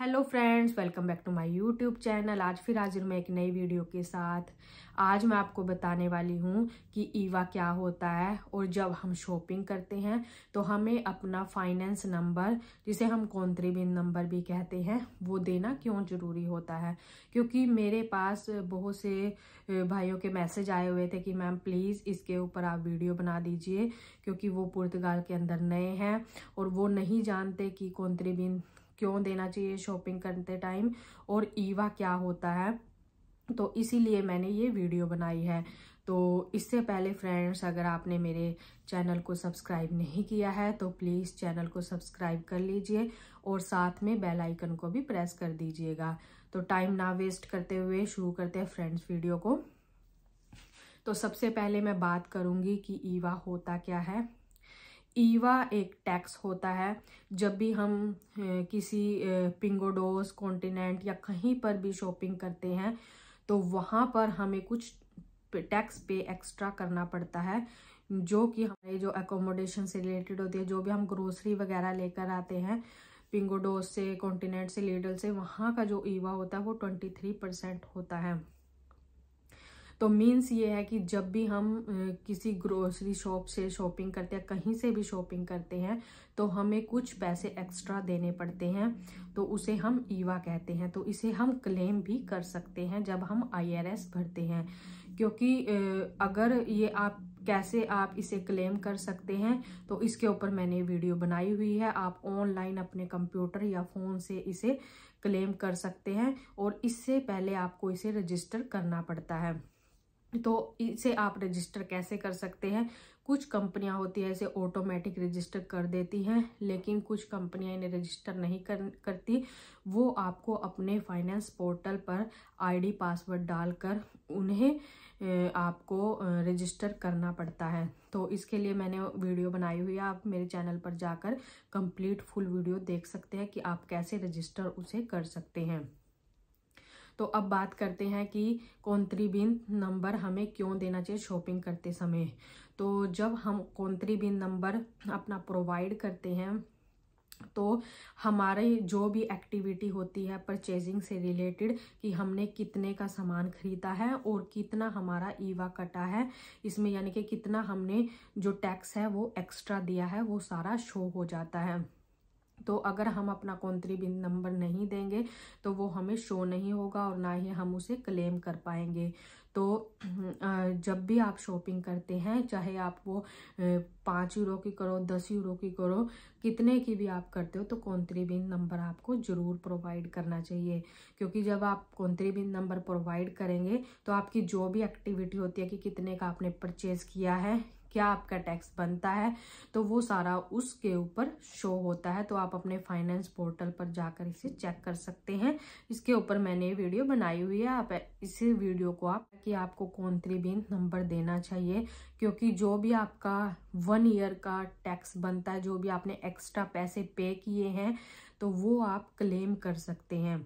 hello friends welcome back to my YouTube channel आज फिर हाजिर में मैं एक नई वीडियो के साथ आज मैं आपको बताने वाली हूँ कि ईवा क्या होता है और जब हम शॉपिंग करते हैं तो हमें अपना फाइनेंस नंबर जिसे हम कौंतरी बिन नंबर भी कहते हैं वो देना क्यों ज़रूरी होता है क्योंकि मेरे पास बहुत से भाइयों के मैसेज आए हुए थे कि मैम प्लीज़ इसके ऊपर आप वीडियो बना दीजिए क्योंकि वो पुर्तगाल के अंदर नए हैं और वो नहीं जानते कि कौनतरी बिन क्यों देना चाहिए शॉपिंग करते टाइम और ईवा क्या होता है तो इसीलिए मैंने ये वीडियो बनाई है तो इससे पहले फ्रेंड्स अगर आपने मेरे चैनल को सब्सक्राइब नहीं किया है तो प्लीज़ चैनल को सब्सक्राइब कर लीजिए और साथ में बेल आइकन को भी प्रेस कर दीजिएगा तो टाइम ना वेस्ट करते हुए शुरू करते हैं फ्रेंड्स वीडियो को तो सबसे पहले मैं बात करूँगी कि ईवा होता क्या है ईवा एक टैक्स होता है जब भी हम किसी पिंगोडोस कॉन्टिनेंट या कहीं पर भी शॉपिंग करते हैं तो वहाँ पर हमें कुछ टैक्स पे एक्स्ट्रा करना पड़ता है जो कि हमारे जो एकोमोडेशन से रिलेटेड होती है जो भी हम ग्रोसरी वगैरह लेकर आते हैं पिंगोडोस से कॉन्टिनेंट से लेडल से वहाँ का जो ईवा होता है वो ट्वेंटी थ्री परसेंट होता है तो मीन्स ये है कि जब भी हम किसी ग्रोसरी शॉप से शॉपिंग करते हैं कहीं से भी शॉपिंग करते हैं तो हमें कुछ पैसे एक्स्ट्रा देने पड़ते हैं तो उसे हम ईवा कहते हैं तो इसे हम क्लेम भी कर सकते हैं जब हम आईआरएस भरते हैं क्योंकि अगर ये आप कैसे आप इसे क्लेम कर सकते हैं तो इसके ऊपर मैंने वीडियो बनाई हुई है आप ऑनलाइन अपने कंप्यूटर या फ़ोन से इसे क्लेम कर सकते हैं और इससे पहले आपको इसे रजिस्टर करना पड़ता है तो इसे आप रजिस्टर कैसे कर सकते हैं कुछ कंपनियां होती है इसे ऑटोमेटिक रजिस्टर कर देती हैं लेकिन कुछ कंपनियां इन्हें रजिस्टर नहीं कर करती वो आपको अपने फाइनेंस पोर्टल पर आईडी पासवर्ड डालकर उन्हें आपको रजिस्टर करना पड़ता है तो इसके लिए मैंने वीडियो बनाई हुई है आप मेरे चैनल पर जाकर कंप्लीट फुल वीडियो देख सकते हैं कि आप कैसे रजिस्टर उसे कर सकते हैं तो अब बात करते हैं कि कौंतरी बिंद नंबर हमें क्यों देना चाहिए शॉपिंग करते समय तो जब हम कौंतरी बिंद नंबर अपना प्रोवाइड करते हैं तो हमारे जो भी एक्टिविटी होती है परचेजिंग से रिलेटेड कि हमने कितने का सामान खरीदा है और कितना हमारा ईवा कटा है इसमें यानी कि कितना हमने जो टैक्स है वो एक्स्ट्रा दिया है वो सारा शो हो जाता है तो अगर हम अपना कौंतरी बिंद नंबर नहीं देंगे तो वो हमें शो नहीं होगा और ना ही हम उसे क्लेम कर पाएंगे तो जब भी आप शॉपिंग करते हैं चाहे आप वो पाँच यूरो की करो दस यूरो की करो कितने की भी आप करते हो तो कौंतरी बिंद नंबर आपको ज़रूर प्रोवाइड करना चाहिए क्योंकि जब आप कौंतरी बिंद नंबर प्रोवाइड करेंगे तो आपकी जो भी एक्टिविटी होती है कि कितने का आपने परचेज़ किया है क्या आपका टैक्स बनता है तो वो सारा उसके ऊपर शो होता है तो आप अपने फाइनेंस पोर्टल पर जाकर इसे चेक कर सकते हैं इसके ऊपर मैंने वीडियो बनाई हुई है आप इसी वीडियो को आप कि आपको कौन त्रिबेंत नंबर देना चाहिए क्योंकि जो भी आपका वन ईयर का टैक्स बनता है जो भी आपने एक्स्ट्रा पैसे पे किए हैं तो वो आप क्लेम कर सकते हैं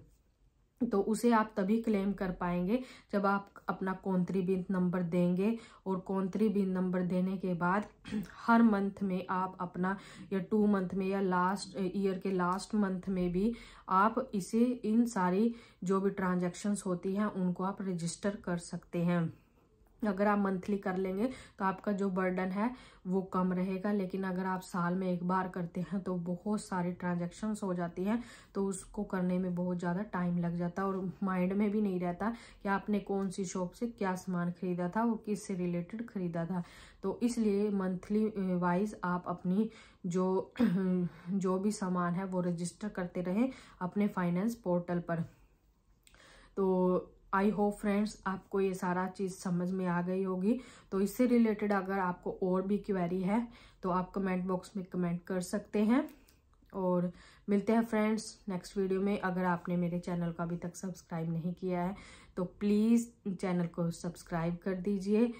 तो उसे आप तभी क्लेम कर पाएंगे जब आप अपना कौंतरी बिंद नंबर देंगे और कौंतरी बिंद नंबर देने के बाद हर मंथ में आप अपना या टू मंथ में या लास्ट ईयर eh, के लास्ट मंथ में भी आप इसे इन सारी जो भी ट्रांजैक्शंस होती हैं उनको आप रजिस्टर कर सकते हैं अगर आप मंथली कर लेंगे तो आपका जो बर्डन है वो कम रहेगा लेकिन अगर आप साल में एक बार करते हैं तो बहुत सारी ट्रांजेक्शन्स हो जाती हैं तो उसको करने में बहुत ज़्यादा टाइम लग जाता है और माइंड में भी नहीं रहता कि आपने कौन सी शॉप से क्या सामान खरीदा था और किस से रिलेटेड खरीदा था तो इसलिए मंथली वाइज आप अपनी जो जो भी सामान है वो रजिस्टर करते रहें अपने फाइनेंस पोर्टल पर तो आई होप फ्रेंड्स आपको ये सारा चीज़ समझ में आ गई होगी तो इससे रिलेटेड अगर आपको और भी क्वेरी है तो आप कमेंट बॉक्स में कमेंट कर सकते हैं और मिलते हैं फ्रेंड्स नेक्स्ट वीडियो में अगर आपने मेरे चैनल को अभी तक सब्सक्राइब नहीं किया है तो प्लीज़ चैनल को सब्सक्राइब कर दीजिए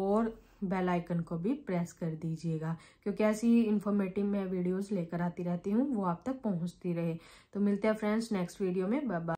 और बेल आइकन को भी प्रेस कर दीजिएगा क्योंकि ऐसी इन्फॉर्मेटिव मैं वीडियोस लेकर आती रहती हूँ वो आप तक पहुँचती रहे तो मिलते हैं फ्रेंड्स नेक्स्ट वीडियो में बाय